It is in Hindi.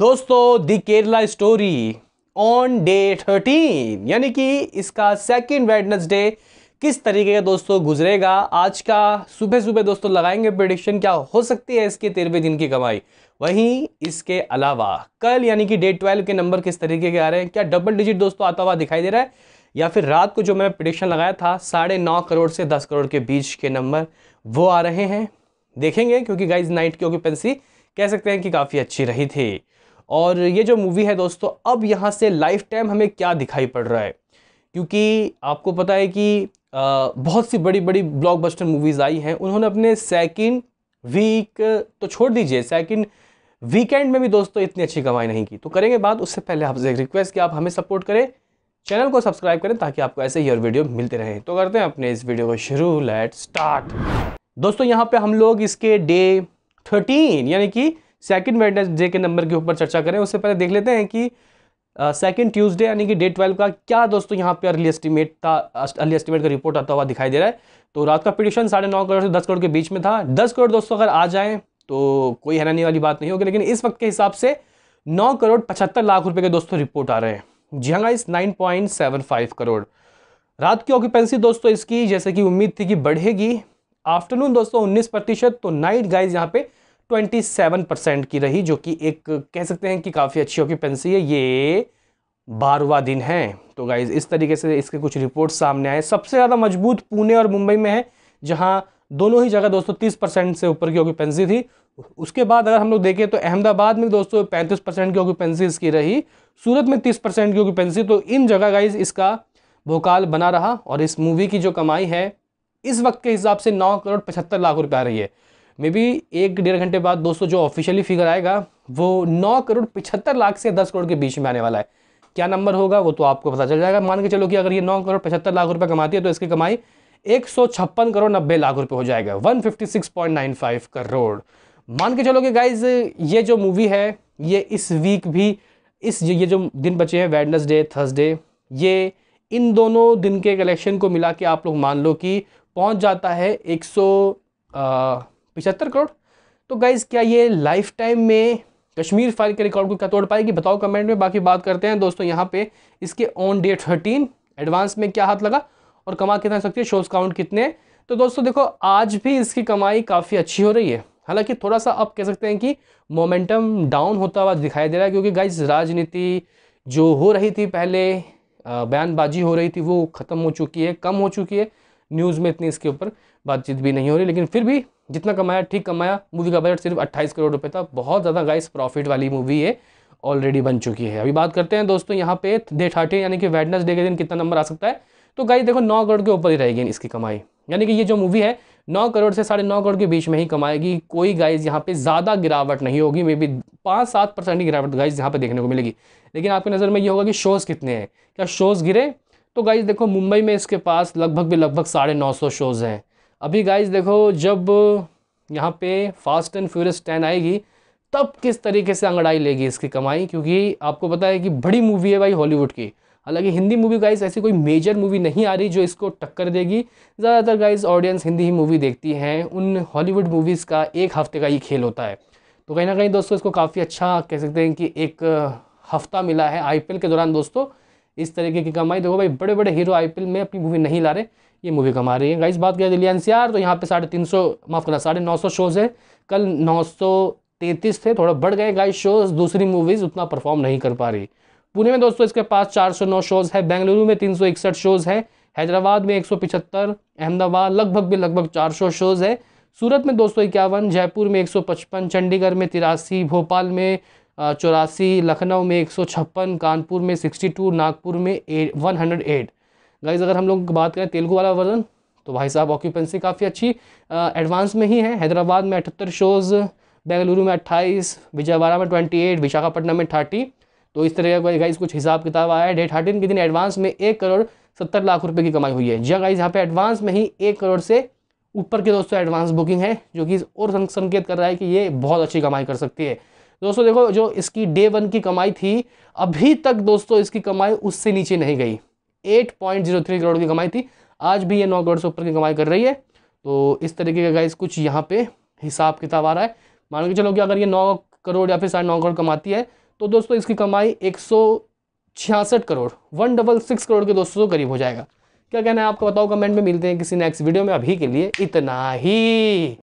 दोस्तों the Kerala story on day thirteen यानी कि इसका सेकेंड वेडनेसडे किस तरीके का दोस्तों गुजरेगा आज का सुबह सुबह दोस्तों लगाएंगे प्रडिक्शन क्या हो सकती है इसके तेरहवें दिन की कमाई वहीं इसके अलावा कल यानी कि डे ट्वेल्व के नंबर किस तरीके के आ रहे हैं क्या डबल डिजिट दोस्तों आता हुआ दिखाई दे रहा है या फिर रात को जो मैंने प्रडिक्शन लगाया था साढ़े नौ करोड़ से दस करोड़ के बीच के नंबर वो आ रहे हैं देखेंगे क्योंकि गाइज नाइट की ऑक्यूपेंसी कह सकते हैं कि काफ़ी अच्छी रही थी और ये जो मूवी है दोस्तों अब यहाँ से लाइफ टाइम हमें क्या दिखाई पड़ रहा है क्योंकि आपको पता है कि बहुत सी बड़ी बड़ी ब्लॉकबस्टर मूवीज़ आई हैं उन्होंने अपने सेकंड वीक तो छोड़ दीजिए सेकंड वीकेंड में भी दोस्तों इतनी अच्छी कमाई नहीं की तो करेंगे बात उससे पहले आपसे एक रिक्वेस्ट कि आप हमें सपोर्ट करें चैनल को सब्सक्राइब करें ताकि आपको ऐसे ही और वीडियो मिलते रहें तो करते हैं अपने इस वीडियो को शुरू लेट स्टार्ट दोस्तों यहाँ पर हम लोग इसके डे थर्टीन यानी कि सेकंड वेडनेसडे के नंबर के ऊपर चर्चा करें उससे पहले देख लेते हैं कि सेकंड ट्यूसडे यानी कि डे ट्वेल्व का क्या दोस्तों यहाँ पे अर्ली एस्टिमेट था अर्ली एस्टिमेट का रिपोर्ट आता हुआ दिखाई दे रहा है तो रात का पिटिशन साढ़े नौ करोड़ से दस करोड़ के बीच में था दस करोड़ दोस्तों अगर आ जाए तो कोई हैरानी वाली बात नहीं होगी लेकिन इस वक्त के हिसाब से नौ करोड़ पचहत्तर लाख रुपये के दोस्तों रिपोर्ट आ रहे हैं जी हाँ इस nine point seven five crore रात की ऑक्यूपेंसी दोस्तों इसकी जैसे कि उम्मीद थी कि बढ़ेगी आफ्टरनून दोस्तों उन्नीस प्रतिशत तो नाइट गाइज यहाँ पे 27 परसेंट की रही जो कि एक कह सकते हैं कि काफ़ी अच्छी ऑक्यूपेंसी है ये बारवा दिन है तो गाइज इस तरीके से इसके कुछ रिपोर्ट सामने आए सबसे ज़्यादा मजबूत पुणे और मुंबई में है जहाँ दोनों ही जगह दोस्तों 30 परसेंट से ऊपर की ऑक्यूपेंसी थी उसके बाद अगर हम लोग देखें तो अहमदाबाद में दोस्तों पैंतीस परसेंट की ऑक्यूपेंसी इसकी रही सूरत में तीस परसेंट की ऑक्यूपेंसी तो इन जगह गाइज इसका भोकाल बना रहा और इस मूवी की जो कमाई है इस वक्त के हिसाब से नौ करोड़ पचहत्तर लाख रुपये आ रही है मे बी एक डेढ़ घंटे बाद दोस्तों जो ऑफिशियली फिगर आएगा वो नौ करोड़ पिछहत्तर लाख से दस करोड़ के बीच में आने वाला है क्या नंबर होगा वो तो आपको पता चल जाएगा मान के चलो कि अगर ये नौ करोड़ पचहत्तर लाख रुपये कमाती है तो इसकी कमाई एक सौ छप्पन करोड़ नब्बे लाख रुपये हो जाएगा one fifty six point nine five crore मान के चलो कि गाइज ये जो मूवी है ये इस वीक भी इस ये जो दिन बचे हैं वेडनसडे थर्सडे ये इन दोनों दिन के कलेक्शन को मिला के आप लोग मान लो कि पहुंच जाता है एक सौ पिछहत्तर करोड़ तो गाइज़ क्या ये लाइफ टाइम में कश्मीर फाइल के रिकॉर्ड को क्या तोड़ पाएगी बताओ कमेंट में बाकी बात करते हैं दोस्तों यहाँ पे इसके ऑन डेट थर्टीन एडवांस में क्या हाथ लगा और कमा कितना सकती है शोज काउंट कितने तो दोस्तों देखो आज भी इसकी कमाई काफ़ी अच्छी हो रही है हालांकि थोड़ा सा आप कह सकते हैं कि मोमेंटम डाउन होता हुआ दिखाई दे रहा है क्योंकि गाइज राजनीति जो हो रही थी पहले बयानबाजी हो रही थी वो ख़त्म हो चुकी है कम हो चुकी है न्यूज़ में इतनी इसके ऊपर बातचीत भी नहीं हो रही लेकिन फिर भी जितना कमाया ठीक कमाया मूवी का बजट सिर्फ अट्ठाईस करोड़ रुपये था बहुत ज़्यादा गाइस प्रॉफिट वाली मूवी है ऑलरेडी बन चुकी है अभी बात करते हैं दोस्तों यहाँ पे डे थर्टीन यानी कि डे के दिन कितना नंबर आ सकता है तो गाइस देखो नौ करोड़ के ऊपर ही रहेगी इसकी कमाई यानी कि ये जो मूवी है नौ करोड़ से साढ़े नौ करोड़ के बीच में ही कमाएगी कोई गाइज यहाँ पे ज़्यादा गिरावट नहीं होगी मे बी पाँच सात परसेंट की गिरावट गाइज यहाँ पर देखने को मिलेगी लेकिन आपकी नज़र में ये होगा कि शोज़ कितने हैं क्या शोज़ गिरे तो गाइज देखो मुंबई में इसके पास लगभग भी लगभग साढ़े नौ सौ शोज़ हैं अभी गाइज देखो जब यहाँ पे फास्ट एंड फ्यूरियस टेन आएगी तब किस तरीके से अंगड़ाई लेगी इसकी कमाई क्योंकि आपको पता है कि बड़ी मूवी है भाई हॉलीवुड की हालांकि हिंदी मूवी गाइज ऐसी कोई मेजर मूवी नहीं आ रही जो इसको टक्कर देगी ज़्यादातर गाइज ऑडियंस हिंदी ही मूवी देखती हैं उन हॉलीवुड मूवीज़ का एक हफ्ते का ये खेल होता है तो कहीं ना कहीं दोस्तों इसको काफ़ी अच्छा कह सकते हैं कि एक हफ्ता मिला है आईपीएल के दौरान दोस्तों इस तरीके की कमाई देखो भाई बड़े बड़े हीरो आई में अपनी मूवी नहीं ला रहे ये मूवी कमा रही है गाइस बात करें दिल्ली एन तो यहाँ पे साढ़े तीन सौ माफ़ करना साढ़े नौ सौ शोज़ है कल नौ सौ तैंतीस थे थोड़ा बढ़ गए गाइस शोज़ दूसरी मूवीज़ उतना परफॉर्म नहीं कर पा रही पुणे में दोस्तों इसके पास चार सौ नौ शोज़ है बेंगलुरु में तीन सौ इकसठ शोज़ है हैदराबाद में एक सौ पिछहत्तर अहमदाबाद लगभग भी लगभग चार सौ शोज़ है सूरत में दो सौ इक्यावन जयपुर में एक सौ पचपन चंडीगढ़ में तिरासी भोपाल में चौरासी लखनऊ में एक कानपुर में सिक्सटी टू नागपुर में वन हंड्रेड एट गाइज अगर हम लोग बात करें तेलुगु वाला वर्जन तो भाई साहब ऑक्यूपेंसी काफ़ी अच्छी एडवांस में ही है हैदराबाद में अठहत्तर शोज़ बेंगलुरु में अट्ठाईस विजयवाड़ा में ट्वेंटी एट विशाखापट्टनम में थर्टी तो इस तरह का गाइज कुछ हिसाब किताब आया है डेट थर्टीन के दिन एडवांस में एक करोड़ सत्तर लाख रुपए की कमाई हुई है जी हाँ, गाइज यहाँ पे एडवांस में ही एक करोड़ से ऊपर के दोस्तों एडवांस बुकिंग है जो कि और संकेत कर रहा है कि ये बहुत अच्छी कमाई कर सकती है दोस्तों देखो जो इसकी डे वन की कमाई थी अभी तक दोस्तों इसकी कमाई उससे नीचे नहीं गई 8.03 करोड़ की कमाई थी आज भी ये नौ करोड़ से ऊपर की कमाई कर रही है तो इस तरीके का गाइस कुछ यहाँ पे हिसाब किताब आ रहा है मान के चलो कि अगर ये नौ करोड़ या फिर साढ़े नौ करोड़ कमाती है तो दोस्तों इसकी कमाई एक crore one double six crore के दोस्तों करीब हो जाएगा क्या कहना है आपको बताओ कमेंट में मिलते हैं किसी नेक्स्ट वीडियो में अभी के लिए इतना ही